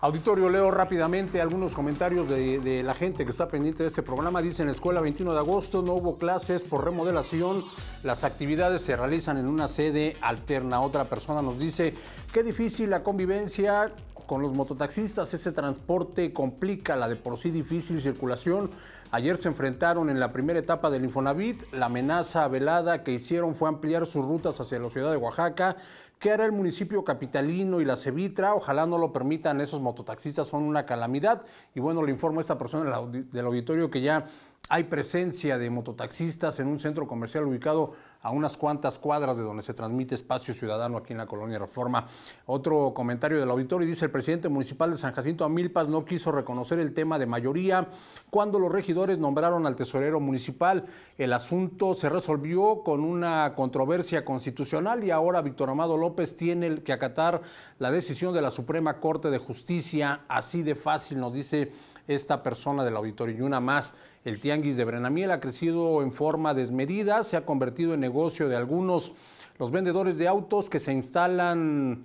Auditorio, leo rápidamente algunos comentarios de, la gente que está pendiente de este programa. Dicen, escuela 21 de agosto, no hubo clases por remodelación, las actividades se realizan en una sede alterna. Otra persona nos dice, qué difícil la convivencia con los mototaxistas. Ese transporte complica la de por sí difícil circulación. Ayer se enfrentaron en la primera etapa del Infonavit. La amenaza velada que hicieron fue ampliar sus rutas hacia la ciudad de Oaxaca. que era el municipio capitalino y la Cevitra? Ojalá no lo permitan. Esos mototaxistas son una calamidad. Y bueno, le informo a esta persona del auditorio que ya hay presencia de mototaxistas en un centro comercial ubicado a unas cuantas cuadras de donde se transmite Espacio Ciudadano aquí en la colonia Reforma. Otro comentario del auditorio dice el presidente municipal de San Jacinto Amilpas no quiso reconocer el tema de mayoría cuando los regidores nombraron al tesorero municipal. El asunto se resolvió con una controversia constitucional y ahora Víctor Amado López tiene que acatar la decisión de la Suprema Corte de Justicia. Así de fácil nos dice esta persona del auditorio. Y una más, el tianguis de Brenamiel ha crecido en forma desmedida, se ha convertido en negocio de algunos. Los vendedores de autos que se instalan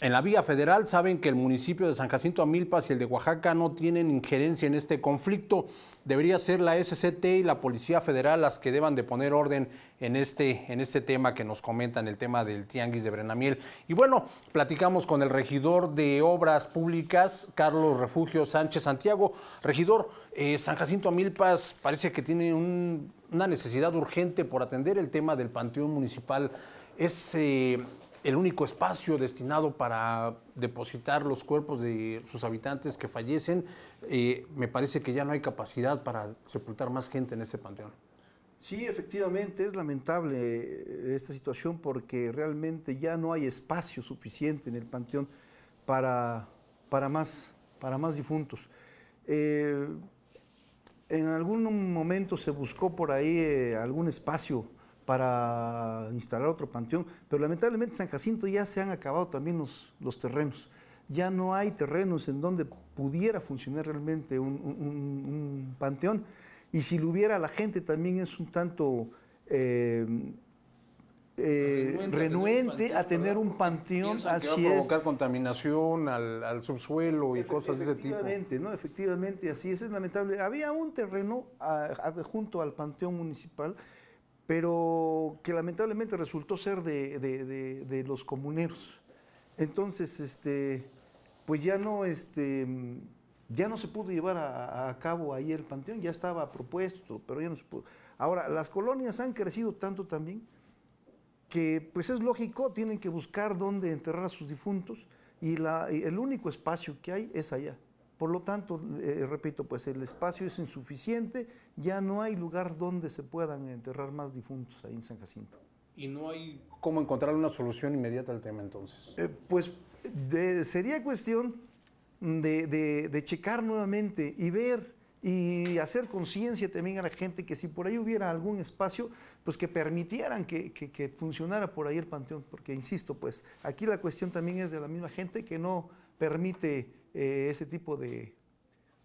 en la Vía Federal saben que el municipio de San Jacinto a Milpas y el de Oaxaca no tienen injerencia en este conflicto. Debería ser la SCT y la Policía Federal las que deban de poner orden en este, en este tema que nos comentan, el tema del tianguis de Brenamiel. Y bueno, platicamos con el regidor de Obras Públicas, Carlos Refugio Sánchez Santiago. Regidor, eh, San Jacinto a Milpas parece que tiene una necesidad urgente por atender el tema del Panteón Municipal. Es... Eh, el único espacio destinado para depositar los cuerpos de sus habitantes que fallecen, eh, me parece que ya no hay capacidad para sepultar más gente en ese panteón. Sí, efectivamente, es lamentable eh, esta situación porque realmente ya no hay espacio suficiente en el panteón para, para, más, para más difuntos. Eh, en algún momento se buscó por ahí algún espacio para instalar otro panteón, pero lamentablemente en San Jacinto ya se han acabado también los, terrenos. Ya no hay terrenos en donde pudiera funcionar realmente un, panteón. Y si lo hubiera, la gente también es un tanto eh, eh, renuente, a tener un panteón, así que provocar contaminación al, subsuelo y cosas de ese tipo. Efectivamente, no, efectivamente, así es, es lamentable. Había un terreno ah, ah, junto al panteón municipal pero que lamentablemente resultó ser de, los comuneros. Entonces, este, pues ya no, este, ya no se pudo llevar a, cabo ahí el panteón, ya estaba propuesto, pero ya no se pudo. Ahora, las colonias han crecido tanto también que pues es lógico, tienen que buscar dónde enterrar a sus difuntos y el único espacio que hay es allá. Por lo tanto, eh, repito, pues el espacio es insuficiente, ya no hay lugar donde se puedan enterrar más difuntos ahí en San Jacinto. ¿Y no hay cómo encontrar una solución inmediata al tema entonces? Eh, pues sería cuestión de, checar nuevamente y ver y hacer conciencia también a la gente que si por ahí hubiera algún espacio, pues que permitieran que, funcionara por ahí el panteón, porque insisto, pues aquí la cuestión también es de la misma gente que no permite eh, ese tipo de,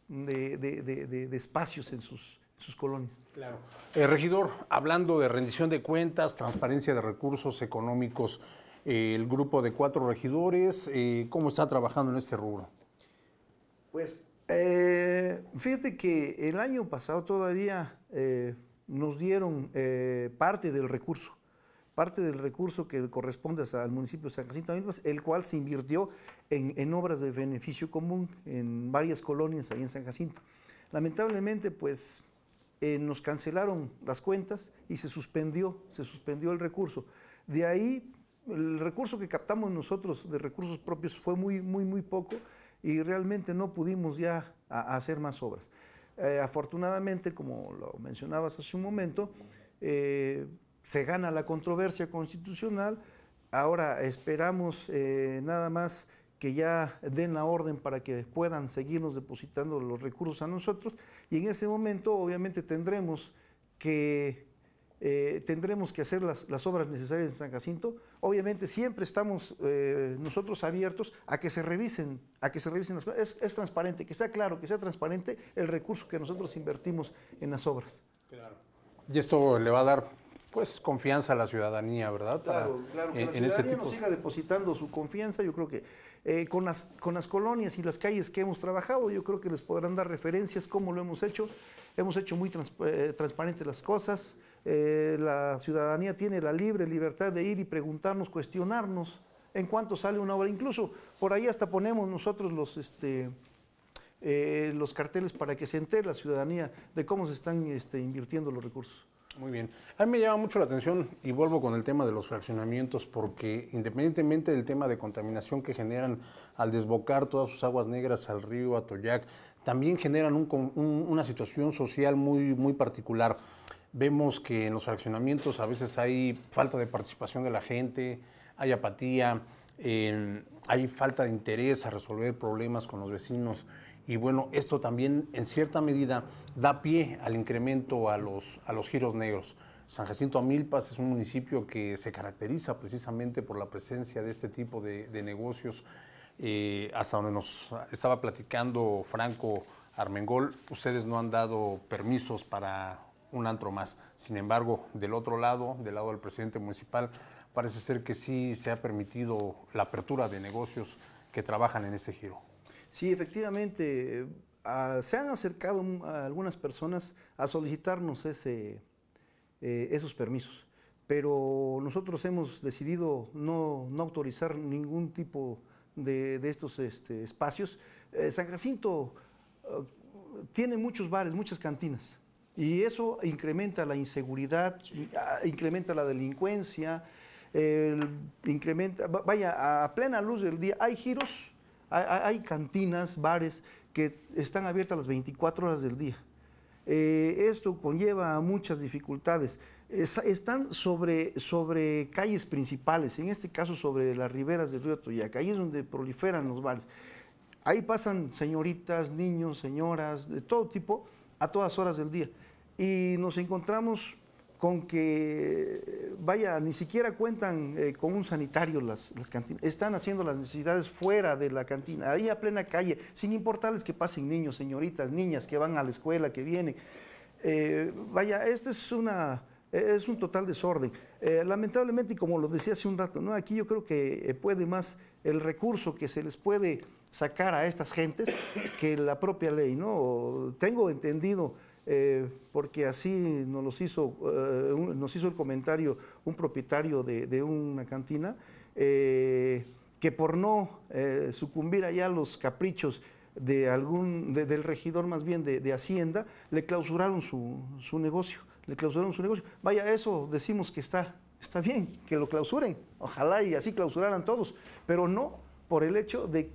de, espacios en sus, sus colonias. Claro. Eh, regidor, hablando de rendición de cuentas, transparencia de recursos económicos, eh, el grupo de cuatro regidores, ¿cómo está trabajando en este rubro? Pues, fíjate que el año pasado todavía nos dieron parte del recurso parte del recurso que corresponde al municipio de San Jacinto el cual se invirtió en, obras de beneficio común en varias colonias ahí en San Jacinto. Lamentablemente, pues eh, nos cancelaron las cuentas y se suspendió, se suspendió el recurso. De ahí, el recurso que captamos nosotros de recursos propios fue muy, muy, muy poco y realmente no pudimos ya hacer más obras. Eh, afortunadamente, como lo mencionabas hace un momento, eh, se gana la controversia constitucional. Ahora esperamos eh, nada más que ya den la orden para que puedan seguirnos depositando los recursos a nosotros y en ese momento obviamente tendremos que eh, tendremos que hacer las, obras necesarias en San Jacinto. Obviamente siempre estamos eh, nosotros abiertos a que se revisen, a que se revisen las cosas. Es, es, transparente, que sea claro, que sea transparente el recurso que nosotros invertimos en las obras. Claro. Y esto le va a dar pues confianza a la ciudadanía, ¿verdad? Claro, claro, que en, la ciudadanía este nos siga depositando su confianza, yo creo que eh, con, las, con las colonias y las calles que hemos trabajado, yo creo que les podrán dar referencias cómo lo hemos hecho. Hemos hecho muy eh, transparente transparentes las cosas, eh, la ciudadanía tiene la libre libertad de ir y preguntarnos, cuestionarnos en cuánto sale una obra. Incluso por ahí hasta ponemos nosotros los... Este, los carteles para que se entere la ciudadanía de cómo se están este, invirtiendo los recursos. Muy bien. A mí me llama mucho la atención y vuelvo con el tema de los fraccionamientos porque independientemente del tema de contaminación que generan al desbocar todas sus aguas negras al río Atoyac, también generan una situación social muy, muy particular. Vemos que en los fraccionamientos a veces hay falta de participación de la gente, hay apatía, eh, hay falta de interés a resolver problemas con los vecinos y bueno, esto también en cierta medida da pie al incremento a los, a los giros negros. San Jacinto Amilpas es un municipio que se caracteriza precisamente por la presencia de este tipo de, negocios. Eh, hasta donde nos estaba platicando Franco Armengol, ustedes no han dado permisos para un antro más. Sin embargo, del otro lado, del lado del presidente municipal, parece ser que sí se ha permitido la apertura de negocios que trabajan en este giro. Sí, efectivamente. Ah, se han acercado mm, algunas personas a solicitarnos ese, eh, esos permisos, pero nosotros hemos decidido no, autorizar ningún tipo de, de estos este, espacios. Eh, San Jacinto ah, tiene muchos bares, muchas cantinas, y eso incrementa la inseguridad, ah, incrementa la delincuencia, incrementa, vaya, a plena luz del día hay giros hay, cantinas, bares que están abiertas las 24 horas del día. Eh, esto conlleva muchas dificultades. están sobre, sobre calles principales, en este caso sobre las riberas del río Toyaca. Ahí es donde proliferan los bares. Ahí pasan señoritas, niños, señoras, de todo tipo, a todas horas del día. Y nos encontramos con que, vaya, ni siquiera cuentan eh, con un sanitario las, cantinas. Están haciendo las necesidades fuera de la cantina, ahí a plena calle, sin importarles que pasen niños, señoritas, niñas que van a la escuela, que vienen. Eh, vaya, este es, una, es un total desorden. Eh, lamentablemente, lamentablemente, como lo decía hace un rato, ¿no? aquí yo creo que puede más el recurso que se les puede sacar a estas gentes que la propia ley. ¿no? Tengo entendido eh, porque así nos, los hizo, eh, nos hizo el comentario un propietario de, una cantina, eh, que por no sucumbir allá a los caprichos de algún, del regidor más bien de, Hacienda, le clausuraron su, negocio, le clausuraron su negocio. Vaya, eso decimos que está, está bien, que lo clausuren, ojalá y así clausuraran todos, pero no, por el hecho de,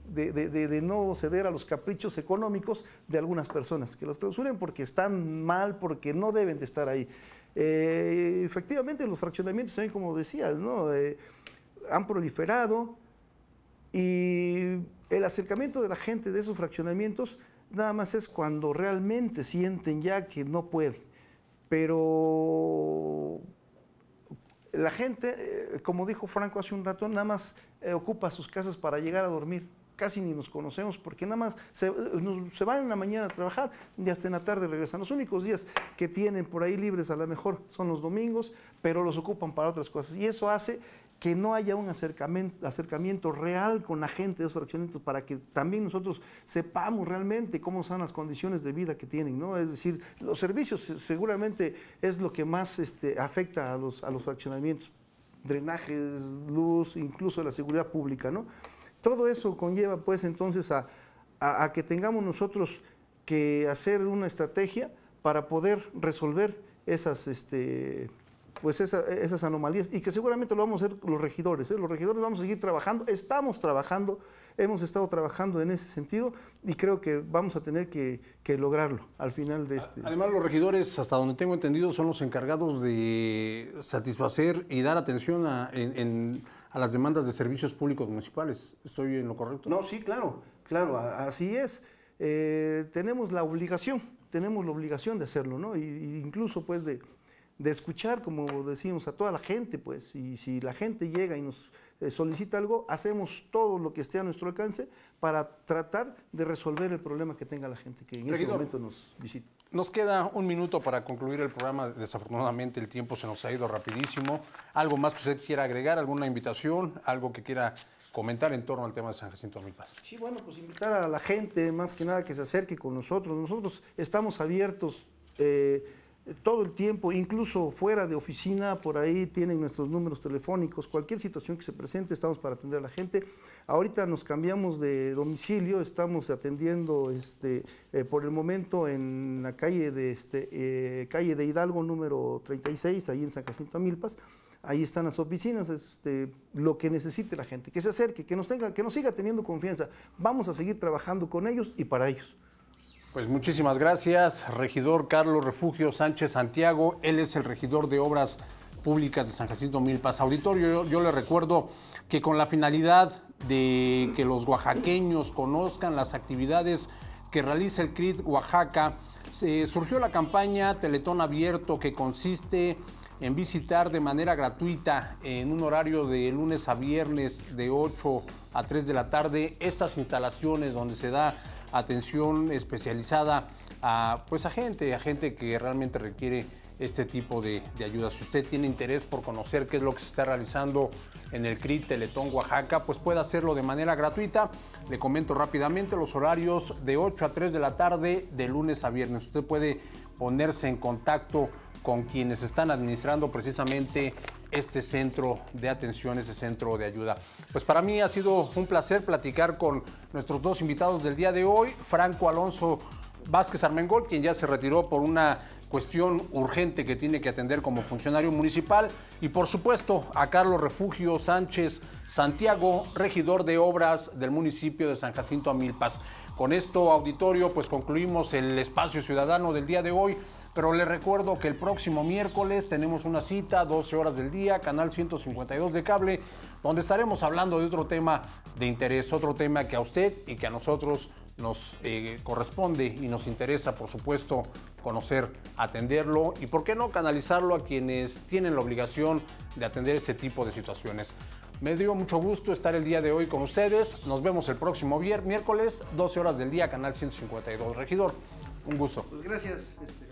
no ceder a los caprichos económicos de algunas personas, que las clausuren porque están mal, porque no deben de estar ahí. Eh, efectivamente, los fraccionamientos como decía, ¿no? Eh, han proliferado y el acercamiento de la gente de esos fraccionamientos nada más es cuando realmente sienten ya que no pueden. Pero la gente, eh, como dijo Franco hace un rato, nada más eh, ocupa sus casas para llegar a dormir. Casi ni nos conocemos porque nada más eh, se, van en la mañana a trabajar y hasta en la tarde regresan. Los únicos días que tienen por ahí libres a lo mejor son los domingos, pero los ocupan para otras cosas. Y eso hace que no haya un acercamiento, real con la gente de esos fraccionamientos para que también nosotros sepamos realmente cómo son las condiciones de vida que tienen, ¿no? Es decir, los servicios seguramente es lo que más este, afecta a los, a los fraccionamientos, drenajes, luz, incluso la seguridad pública, ¿no? Todo eso conlleva pues entonces a, que tengamos nosotros que hacer una estrategia para poder resolver esas... Este, pues esas anomalías y que seguramente lo vamos a hacer los regidores. ¿eh? Los regidores vamos a seguir trabajando, estamos trabajando, hemos estado trabajando en ese sentido y creo que vamos a tener que, lograrlo al final de este. Además, los regidores, hasta donde tengo entendido, son los encargados de satisfacer y dar atención a, las demandas de servicios públicos municipales. ¿Estoy en lo correcto? No, sí, claro, claro, así es. Eh, tenemos la obligación, tenemos la obligación de hacerlo, ¿no? y incluso pues de de escuchar, como decimos, a toda la gente, pues, y si la gente llega y nos eh, solicita algo, hacemos todo lo que esté a nuestro alcance para tratar de resolver el problema que tenga la gente que en momento nos visita. Nos queda un minuto para concluir el programa. Desafortunadamente el tiempo se nos ha ido rapidísimo. ¿Algo más que usted quiera agregar? ¿Alguna invitación? ¿Algo que quiera comentar en torno al tema de San Jacinto Milpas. Sí, bueno, pues invitar a la gente más que nada que se acerque con nosotros. Nosotros estamos abiertos. Eh, todo el tiempo, incluso fuera de oficina, por ahí tienen nuestros números telefónicos, cualquier situación que se presente, estamos para atender a la gente. Ahorita nos cambiamos de domicilio, estamos atendiendo este, eh, por el momento en la calle de, este, eh, calle de Hidalgo número 36, ahí en San Jacinto Milpas. Ahí están las oficinas, este, lo que necesite la gente, que se acerque, que nos, tenga, que nos siga teniendo confianza. Vamos a seguir trabajando con ellos y para ellos. Pues muchísimas gracias, regidor Carlos Refugio Sánchez Santiago. Él es el regidor de Obras Públicas de San Jacinto Milpas. Auditorio, yo, le recuerdo que con la finalidad de que los oaxaqueños conozcan las actividades que realiza el CRID Oaxaca, surgió la campaña Teletón Abierto que consiste en visitar de manera gratuita en un horario de lunes a viernes de 8 a 3 de la tarde estas instalaciones donde se da atención especializada a, pues, a gente, a gente que realmente requiere este tipo de, de ayuda. Si usted tiene interés por conocer qué es lo que se está realizando en el CRIT Teletón Oaxaca, pues puede hacerlo de manera gratuita. Le comento rápidamente los horarios de 8 a 3 de la tarde de lunes a viernes. Usted puede ponerse en contacto con quienes están administrando precisamente este centro de atención, ese centro de ayuda. Pues para mí ha sido un placer platicar con nuestros dos invitados del día de hoy, Franco Alonso Vázquez Armengol, quien ya se retiró por una cuestión urgente que tiene que atender como funcionario municipal, y por supuesto a Carlos Refugio Sánchez Santiago, regidor de obras del municipio de San Jacinto Amilpas. Con esto, auditorio, pues concluimos el espacio ciudadano del día de hoy pero les recuerdo que el próximo miércoles tenemos una cita, 12 horas del día, canal 152 de cable, donde estaremos hablando de otro tema de interés, otro tema que a usted y que a nosotros nos eh, corresponde y nos interesa, por supuesto, conocer, atenderlo y, ¿por qué no, canalizarlo a quienes tienen la obligación de atender ese tipo de situaciones. Me dio mucho gusto estar el día de hoy con ustedes. Nos vemos el próximo miércoles, 12 horas del día, Canal 152. Regidor, un gusto. Pues gracias. Este...